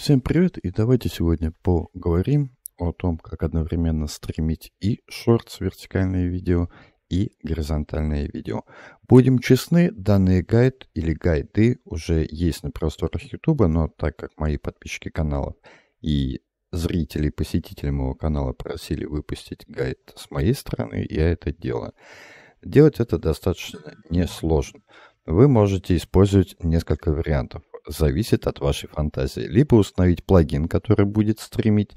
Всем привет, и давайте сегодня поговорим о том, как одновременно стримить и шортс, вертикальные видео, и горизонтальное видео. Будем честны, данный гайд или гайды уже есть на просторах YouTube, но так как мои подписчики канала и зрители, посетители моего канала просили выпустить гайд с моей стороны, я это делаю. Делать это достаточно несложно. Вы можете использовать несколько вариантов зависит от вашей фантазии. Либо установить плагин, который будет стримить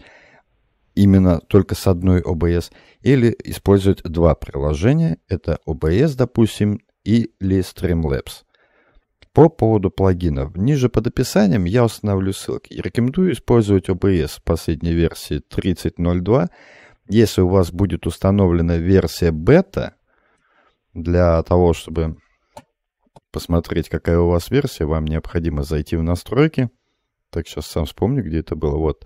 именно только с одной OBS, или использовать два приложения. Это OBS, допустим, или Streamlabs. По поводу плагинов. Ниже под описанием я установлю ссылки. Рекомендую использовать OBS последней версии 30.02. Если у вас будет установлена версия бета для того, чтобы посмотреть, какая у вас версия, вам необходимо зайти в настройки. Так, сейчас сам вспомню, где это было. Вот.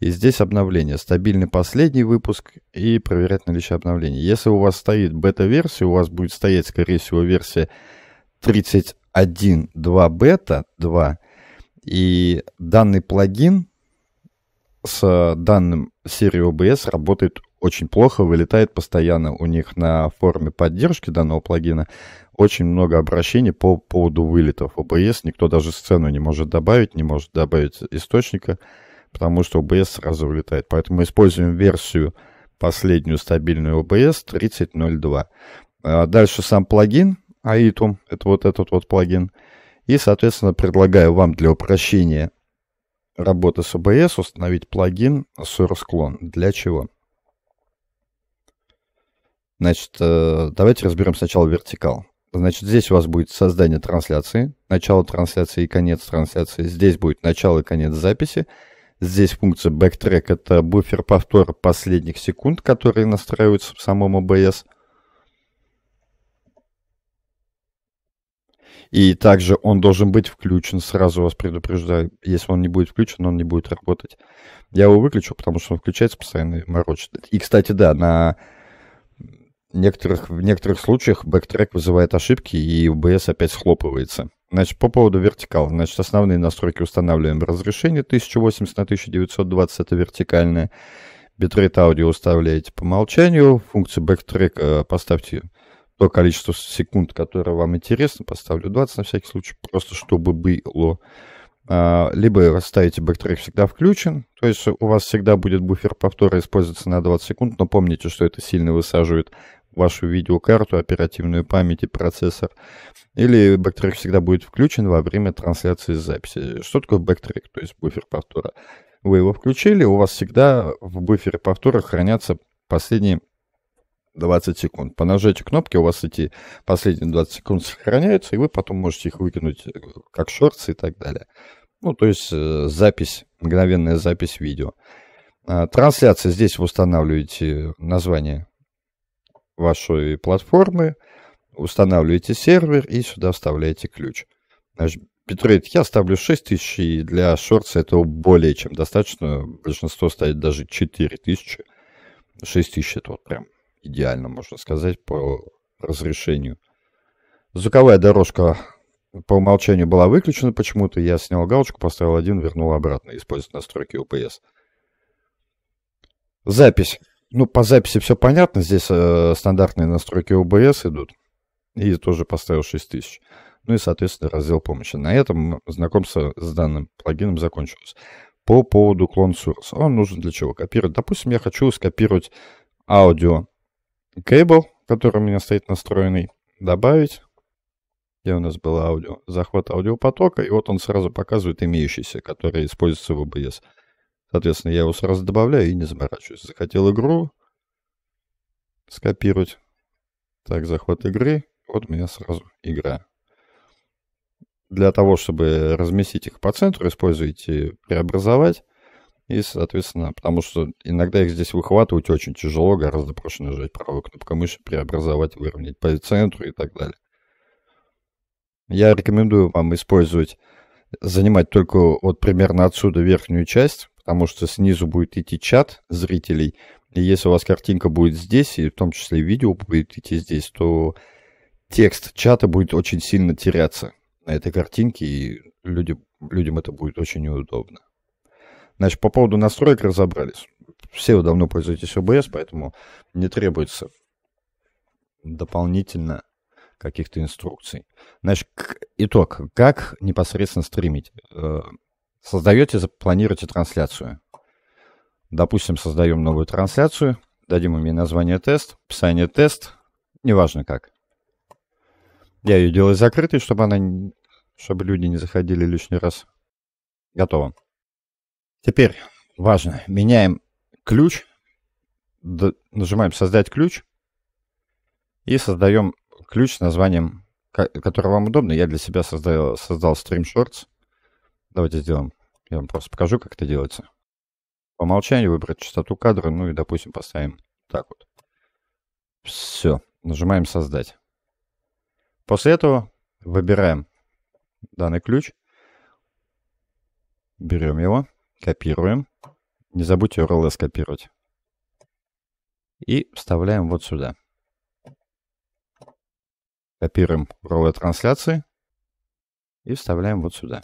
И здесь обновление. Стабильный последний выпуск и проверять наличие обновления Если у вас стоит бета-версия, у вас будет стоять, скорее всего, версия 31.2 бета 2. И данный плагин с данным серией OBS работает очень плохо, вылетает постоянно. У них на форуме поддержки данного плагина очень много обращений по поводу вылетов. ОБС никто даже сцену не может добавить, не может добавить источника, потому что ОБС сразу вылетает. Поэтому используем версию последнюю стабильную OBS 30.02. А, дальше сам плагин Aitum, это вот этот вот плагин. И, соответственно, предлагаю вам для упрощения работы с OBS установить плагин Source Clone. Для чего? Значит, э, давайте разберем сначала вертикал. Значит, здесь у вас будет создание трансляции, начало трансляции и конец трансляции. Здесь будет начало и конец записи. Здесь функция backtrack — это буфер повтора последних секунд, которые настраиваются в самом OBS. И также он должен быть включен, сразу вас предупреждаю. Если он не будет включен, он не будет работать. Я его выключу, потому что он включается постоянно и морочит. И, кстати, да, на некоторых, в некоторых случаях бэктрек вызывает ошибки, и БС опять схлопывается. Значит, по поводу вертикал. Значит, основные настройки устанавливаем разрешение 1080 на 1920, это вертикальное. Битрейт аудио уставляете по умолчанию. Функцию бэктрек э, поставьте то количество секунд, которое вам интересно. Поставлю 20 на всякий случай, просто чтобы было. А, либо ставите бэктрек всегда включен, то есть у вас всегда будет буфер повтора использоваться на 20 секунд, но помните, что это сильно высаживает вашу видеокарту, оперативную память и процессор. Или бэктрек всегда будет включен во время трансляции записи. Что такое бэктрек, то есть буфер повтора? Вы его включили, у вас всегда в буфере повтора хранятся последние 20 секунд. По нажатию кнопки у вас эти последние 20 секунд сохраняются, и вы потом можете их выкинуть э, как шорты и так далее. Ну, то есть э, запись, мгновенная запись видео. А, трансляция. Здесь вы устанавливаете название вашей платформы, устанавливаете сервер и сюда вставляете ключ. Значит, битрейт я ставлю 6000, и для шорса этого более чем достаточно. Большинство ставит даже 4000. 6000 это вот прям идеально, можно сказать, по разрешению. Звуковая дорожка по умолчанию была выключена почему-то. Я снял галочку, поставил один, вернул обратно, используя настройки OBS. Запись. Ну, по записи все понятно. Здесь э, стандартные настройки ОБС идут. И тоже поставил 6000. Ну и, соответственно, раздел помощи. На этом знакомство с данным плагином закончилось. По поводу Clone Source. Он нужен для чего? Копировать. Допустим, я хочу скопировать аудио кейбл, который у меня стоит настроенный, добавить где у нас было аудио, захват аудиопотока, и вот он сразу показывает имеющийся, который используется в OBS. Соответственно, я его сразу добавляю и не заморачиваюсь. Захотел игру скопировать. Так, захват игры. Вот у меня сразу игра. Для того, чтобы разместить их по центру, используйте преобразовать. И, соответственно, потому что иногда их здесь выхватывать очень тяжело, гораздо проще нажать правую кнопку мыши, преобразовать, выровнять по центру и так далее. Я рекомендую вам использовать, занимать только вот примерно отсюда верхнюю часть, потому что снизу будет идти чат зрителей, и если у вас картинка будет здесь, и в том числе видео будет идти здесь, то текст чата будет очень сильно теряться на этой картинке, и люди, людям это будет очень неудобно. Значит, по поводу настроек разобрались. Все вы давно пользуетесь OBS, поэтому не требуется дополнительно каких-то инструкций. Значит, итог. Как непосредственно стримить? Э, Создаете, запланируете трансляцию. Допустим, создаем новую трансляцию, дадим ей название тест, описание тест, неважно как. Я ее делаю закрытой, чтобы она, чтобы люди не заходили лишний раз. Готово. Теперь важно, меняем ключ, нажимаем «Создать ключ» и создаем ключ с названием, который вам удобно. Я для себя создал, создал Stream Shorts. Давайте сделаем. Я вам просто покажу, как это делается. По умолчанию выбрать частоту кадра, ну и, допустим, поставим так вот. Все. Нажимаем «Создать». После этого выбираем данный ключ, берем его, копируем. Не забудьте URL скопировать. И вставляем вот сюда. Копируем URL трансляции и вставляем вот сюда.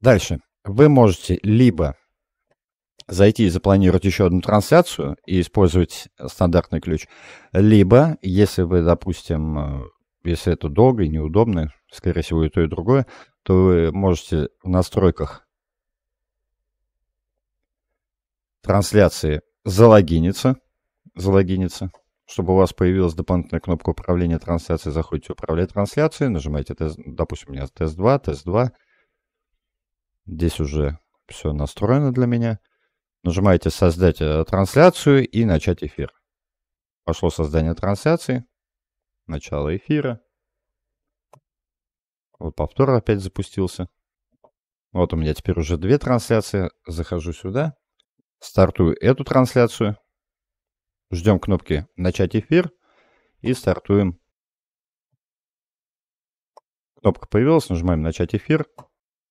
Дальше. Вы можете либо зайти и запланировать еще одну трансляцию и использовать стандартный ключ, либо, если вы, допустим, э, если это долго и неудобно, скорее всего, и то, и другое, то вы можете в настройках трансляции залогиниться, залогиниться, чтобы у вас появилась дополнительная кнопка управления трансляцией, заходите в управлять трансляцией, нажимаете, тест, допустим, у меня тест 2, тест 2, Здесь уже все настроено для меня. Нажимаете «Создать э, трансляцию» и «Начать эфир». Пошло создание трансляции, начало эфира. Вот повтор опять запустился. Вот у меня теперь уже две трансляции. Захожу сюда, стартую эту трансляцию, ждем кнопки «Начать эфир» и стартуем. Кнопка появилась, нажимаем «Начать эфир».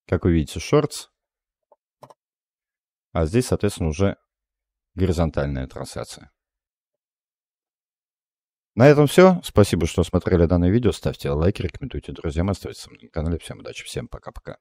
Как вы видите, шортс. А здесь, соответственно, уже горизонтальная трансляция. На этом все. Спасибо, что смотрели данное видео. Ставьте лайки, рекомендуйте друзьям, оставайтесь со мной на канале. Всем удачи, всем пока-пока.